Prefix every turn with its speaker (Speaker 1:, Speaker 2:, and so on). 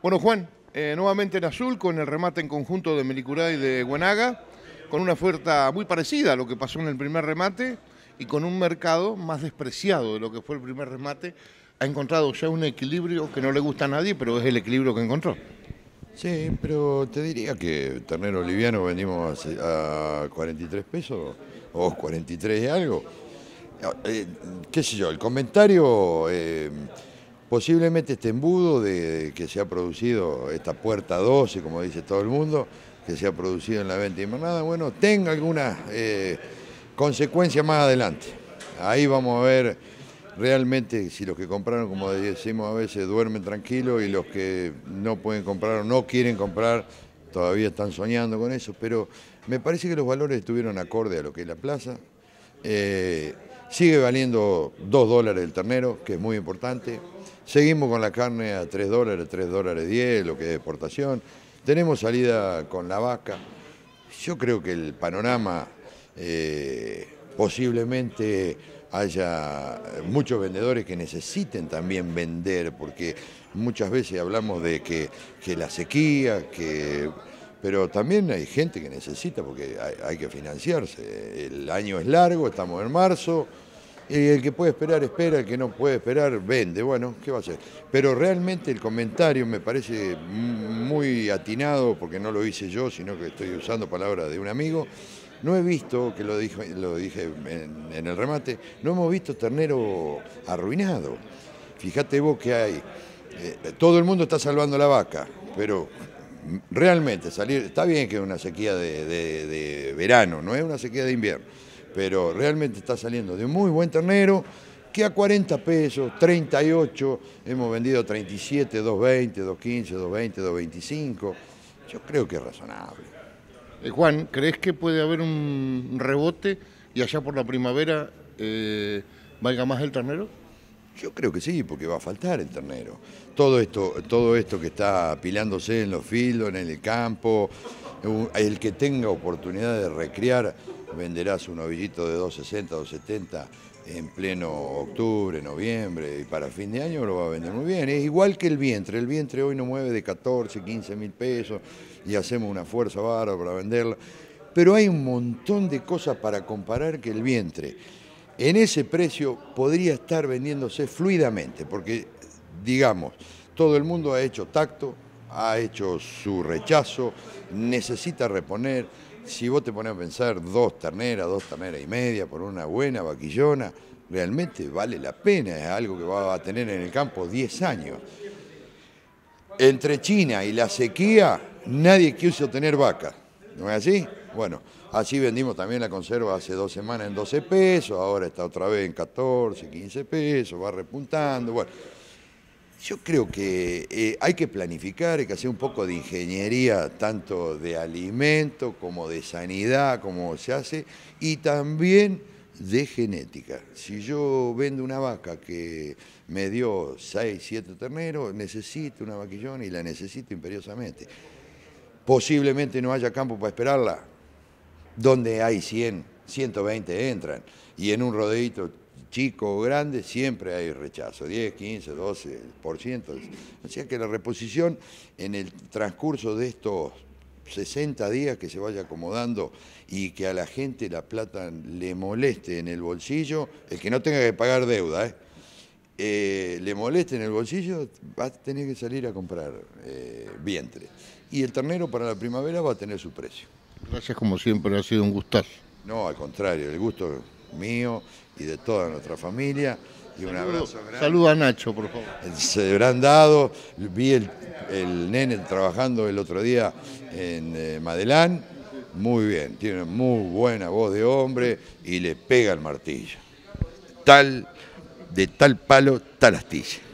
Speaker 1: Bueno, Juan, eh, nuevamente en azul con el remate en conjunto de y de Guanaga, con una oferta muy parecida a lo que pasó en el primer remate y con un mercado más despreciado de lo que fue el primer remate. Ha encontrado ya un equilibrio que no le gusta a nadie, pero es el equilibrio
Speaker 2: que encontró. Sí, pero te diría que ternero liviano vendimos a 43 pesos o 43 y algo. Eh, ¿Qué sé yo? El comentario... Eh, Posiblemente este embudo de, que se ha producido, esta puerta 12, como dice todo el mundo, que se ha producido en la venta invernada, bueno, tenga alguna eh, consecuencia más adelante. Ahí vamos a ver realmente si los que compraron, como decimos a veces, duermen tranquilos y los que no pueden comprar o no quieren comprar, todavía están soñando con eso, pero me parece que los valores estuvieron acorde a lo que es la plaza. Eh, sigue valiendo 2 dólares el ternero, que es muy importante. Seguimos con la carne a 3 dólares, 3 dólares 10, lo que es exportación. Tenemos salida con la vaca. Yo creo que el panorama eh, posiblemente haya muchos vendedores que necesiten también vender, porque muchas veces hablamos de que, la sequía, que pero también hay gente que necesita porque hay, que financiarse. El año es largo, estamos en marzo, y el que puede esperar, espera, el que no puede esperar, vende. Bueno, ¿qué va a hacer? Pero realmente el comentario me parece muy atinado, porque no lo hice yo, sino que estoy usando palabras de un amigo. No he visto, que lo dije, en, el remate, no hemos visto ternero arruinado. Fíjate vos qué hay. Eh, todo el mundo está salvando la vaca, pero realmente salir. Está bien que es una sequía de verano, no es una sequía de invierno pero realmente está saliendo de un muy buen ternero que a 40 pesos, 38, hemos vendido 37, 220, 215, 220, 225. Yo creo que es razonable. Eh, Juan, ¿crees que
Speaker 1: puede haber un rebote y allá por la primavera eh, valga más
Speaker 2: el ternero? Yo creo que sí, porque va a faltar el ternero. Todo esto, todo esto que está apilándose en los filos, en el campo, eh, el que tenga oportunidad de recrear venderás un ovillito de 260, 270 en pleno octubre, noviembre y para fin de año lo va a vender muy bien. Es igual que el vientre, el vientre hoy no mueve de 14, 15 mil pesos y hacemos una fuerza bárbara para venderla. Pero hay un montón de cosas para comparar que el vientre en ese precio podría estar vendiéndose fluidamente, porque digamos, todo el mundo ha hecho tacto, ha hecho su rechazo, necesita reponer si vos te pones a pensar dos terneras, dos terneras y media por una buena vaquillona, realmente vale la pena, es algo que va a tener en el campo 10 años. Entre China y la sequía, nadie quiso tener vaca, ¿no es así? Bueno, así vendimos también la conserva hace dos semanas en 12 pesos, ahora está otra vez en 14, 15 pesos, va repuntando, bueno. Yo creo que eh, hay que planificar, hay que hacer un poco de ingeniería, tanto de alimento como de sanidad, como se hace, y también de genética. Si yo vendo una vaca que me dio 6, 7 terneros, necesito una vaquillona y la necesito imperiosamente. Posiblemente no haya campo para esperarla. Donde hay 100, 120 entran. Y en un rodeito chico o grande, siempre hay rechazo, 10, 15, 12%. O sea que la reposición en el transcurso de estos 60 días que se vaya acomodando y que a la gente la plata le moleste en el bolsillo, el que no tenga que pagar deuda, ¿eh? Eh, le moleste en el bolsillo, va a tener que salir a comprar eh, vientre. Y el ternero para la primavera va a tener su precio.
Speaker 1: Gracias como siempre, ha sido un gustazo.
Speaker 2: No, al contrario, el gusto mío y de toda nuestra familia. Y un abrazo grande. Saluda a Nacho, por favor. Se habrán dado, vi el, nene trabajando el otro día en eh, Madelán, muy bien, tiene muy buena voz de hombre y le pega el martillo. Tal, de tal palo, tal astilla.